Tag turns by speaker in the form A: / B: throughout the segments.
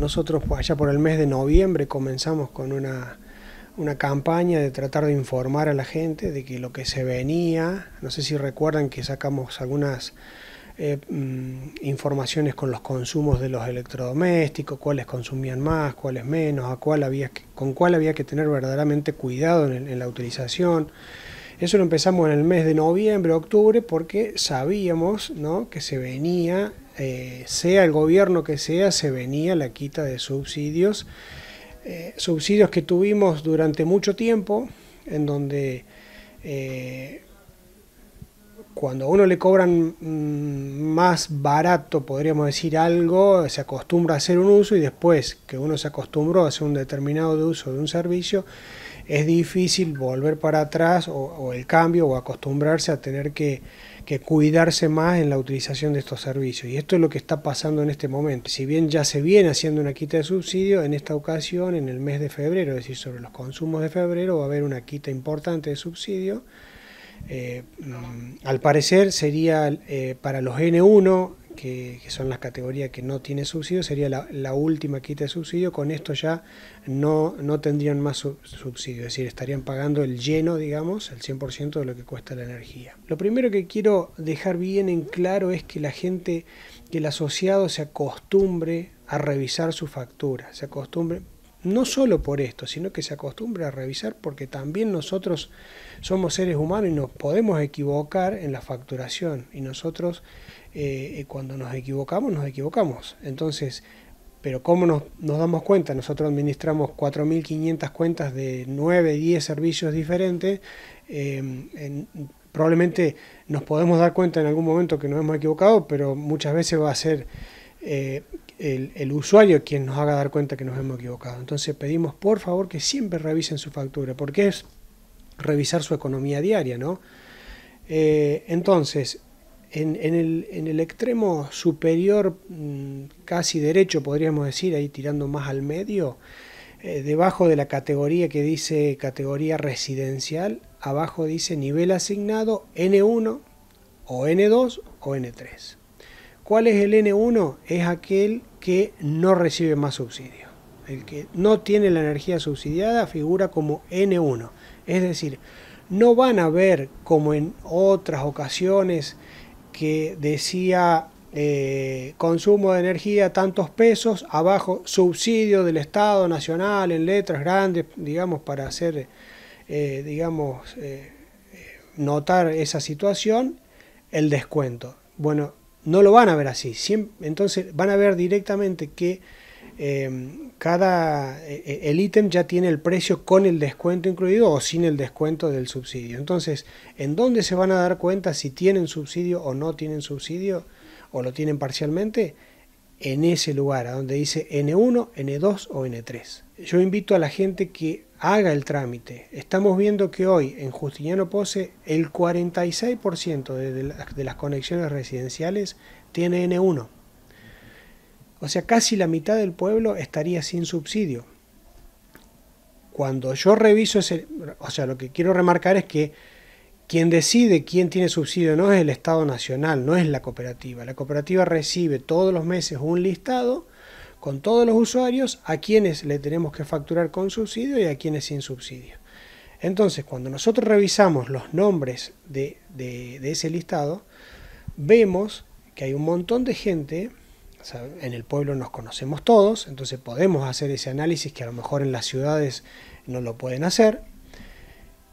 A: Nosotros pues, allá por el mes de noviembre comenzamos con una, campaña de tratar de informar a la gente de que lo que se venía, no sé si recuerdan que sacamos algunas eh, mm, informaciones con los consumos de los electrodomésticos, cuáles consumían más, cuáles menos, a cuál había con cuál había que tener verdaderamente cuidado en la utilización. Eso lo empezamos en el mes de noviembre, octubre, porque sabíamos que se venía, eh, sea el gobierno que sea, se venía la quita de subsidios. Eh, subsidios que tuvimos durante mucho tiempo, en donde eh, cuando a uno le cobran mm, más barato, podríamos decir algo, se acostumbra a hacer un uso y después que uno se acostumbró a hacer un determinado uso de un servicio, es difícil volver para atrás o, el cambio o acostumbrarse a tener que, cuidarse más en la utilización de estos servicios. Y esto es lo que está pasando en este momento. Si bien ya se viene haciendo una quita de subsidio, en esta ocasión, en el mes de febrero, es decir, sobre los consumos de febrero, va a haber una quita importante de subsidio. Eh, mm, al parecer sería eh, para los N1 que, son las categorías que no tiene subsidio, sería la, última quita de subsidio. Con esto ya no, no tendrían más subsidio, es decir, estarían pagando el lleno, digamos, el 100% de lo que cuesta la energía. Lo primero que quiero dejar bien en claro es que la gente, que el asociado se acostumbre a revisar su factura, se acostumbre, no solo por esto, sino que se acostumbra a revisar porque también nosotros somos seres humanos y nos podemos equivocar en la facturación. Y nosotros eh, eh, cuando nos equivocamos, nos equivocamos. Entonces, pero ¿cómo nos, damos cuenta? Nosotros administramos 4.500 cuentas de 9, 10 servicios diferentes. Em, probablemente nos podemos dar cuenta en algún momento que nos hemos equivocado, pero muchas veces va a ser eh, el, usuario quien nos haga dar cuenta que nos hemos equivocado. Entonces pedimos por favor que siempre revisen su factura, porque es revisar su economía diaria, ¿no? Eh, entonces, en, el, extremo superior, mm, casi derecho, podríamos decir, ahí tirando más al medio, eh, debajo de la categoría que dice categoría residencial, abajo dice nivel asignado N1 o N2 o N3. ¿Cuál es el N1? Es aquel que no recibe más subsidio. El que no tiene la energía subsidiada figura como N1. Es decir, no van a ver como en otras ocasiones que decía eh, consumo de energía tantos pesos, abajo subsidio del Estado Nacional en letras grandes, digamos, para hacer, eh, digamos, eh, notar esa situación, el descuento. Bueno, no lo van a ver así. entonces van a ver directamente que em, cada e, e, el ítem ya tiene el precio con el descuento incluido o sin el descuento del subsidio. Entonces, ¿en dónde se van a dar cuenta si tienen subsidio o no tienen subsidio o lo tienen parcialmente? En ese lugar, a donde dice N1, N2 o N3. Yo invito a la gente que haga el trámite. Estamos viendo que hoy en Justiniano Pose el 46% de, las, de las conexiones residenciales tiene N1. O sea, casi la mitad del pueblo estaría sin subsidio. Cuando yo reviso ese... O sea, lo que quiero remarcar es que quien decide quién tiene subsidio no es el Estado Nacional, no es la cooperativa. La cooperativa recibe todos los meses un listado con todos los usuarios a quienes le tenemos que facturar con subsidio y a quienes sin subsidio. Entonces, cuando nosotros revisamos los nombres de, ese listado, vemos que hay un montón de gente, en el pueblo nos conocemos todos, entonces podemos hacer ese análisis que a lo mejor en las ciudades no lo pueden hacer.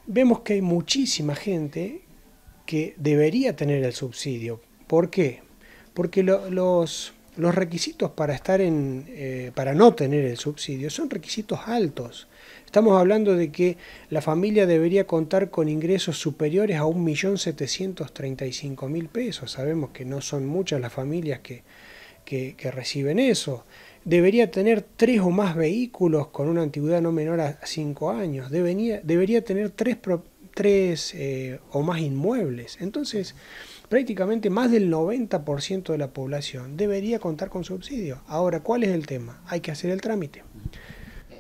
A: Vemos que hay muchísima gente que debería tener el subsidio. ¿Por qué? Porque los, los requisitos para estar en, eh, para no tener el subsidio son requisitos altos. Estamos hablando de que la familia debería contar con ingresos superiores a 1.735.000 pesos. Sabemos que no son muchas las familias que, que, reciben eso. Debería tener tres o más vehículos con una antigüedad no menor a cinco años. Debería, tener tres, eh, o más inmuebles. Entonces, prácticamente más del 90% de la población debería contar con subsidio. Ahora, ¿cuál es el tema? Hay que hacer el trámite.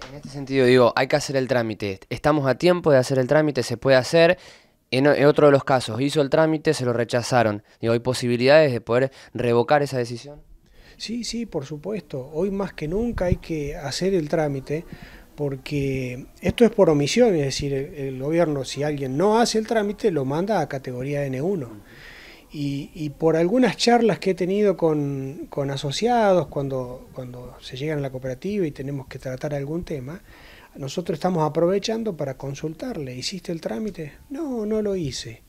A: En este sentido digo, hay que hacer el trámite. Estamos a tiempo de hacer el trámite, se puede hacer. En, otro de los casos, hizo el trámite, se lo rechazaron. ¿hay posibilidades de poder revocar esa decisión? Sí, sí, por supuesto. Hoy más que nunca hay que hacer el trámite porque esto es por omisión, es decir, el, el gobierno si alguien no hace el trámite lo manda a categoría N1. Y, por algunas charlas que he tenido con, asociados, cuando, cuando se llegan a la cooperativa y tenemos que tratar algún tema, nosotros estamos aprovechando para consultarle, ¿hiciste el trámite? No, no lo hice.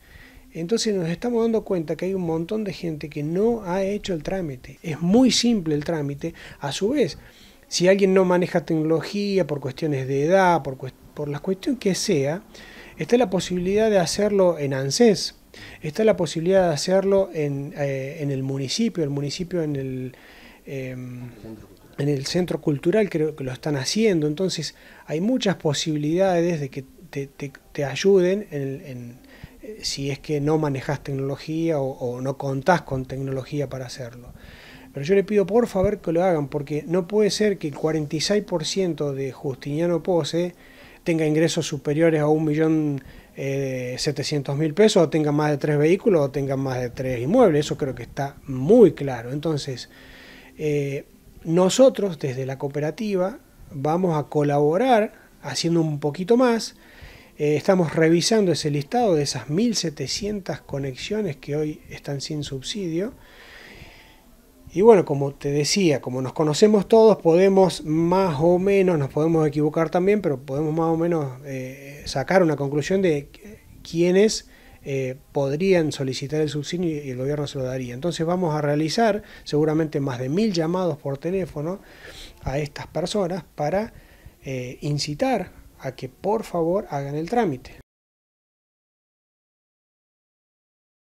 A: Entonces nos estamos dando cuenta que hay un montón de gente que no ha hecho el trámite. Es muy simple el trámite. A su vez, si alguien no maneja tecnología por cuestiones de edad, por, por la cuestión que sea, está la posibilidad de hacerlo en ANSES, Está la posibilidad de hacerlo eh, en, el municipio, el municipio en el, em, en el centro cultural creo que lo están haciendo, entonces hay muchas posibilidades de que te, ayuden en, eh, si es que no manejas tecnología o, o no contás con tecnología para hacerlo. Pero yo le pido por favor que lo hagan, porque no puede ser que el 46% de Justiniano Pose tenga ingresos superiores a un millón 700 eh, mil pesos o tengan más de tres vehículos o tengan más de tres inmuebles. Eso creo que está muy claro. Entonces, eh, nosotros desde la cooperativa vamos a colaborar haciendo un poquito más. Eh, estamos revisando ese listado de esas 1.700 conexiones que hoy están sin subsidio y bueno, como te decía, como nos conocemos todos, podemos más o menos, nos podemos equivocar también, pero podemos más o menos eh, sacar una conclusión de quiénes eh, podrían solicitar el subsidio y el gobierno se lo daría. Entonces vamos a realizar seguramente más de mil llamados por teléfono a estas personas para eh, incitar a que por favor hagan el trámite.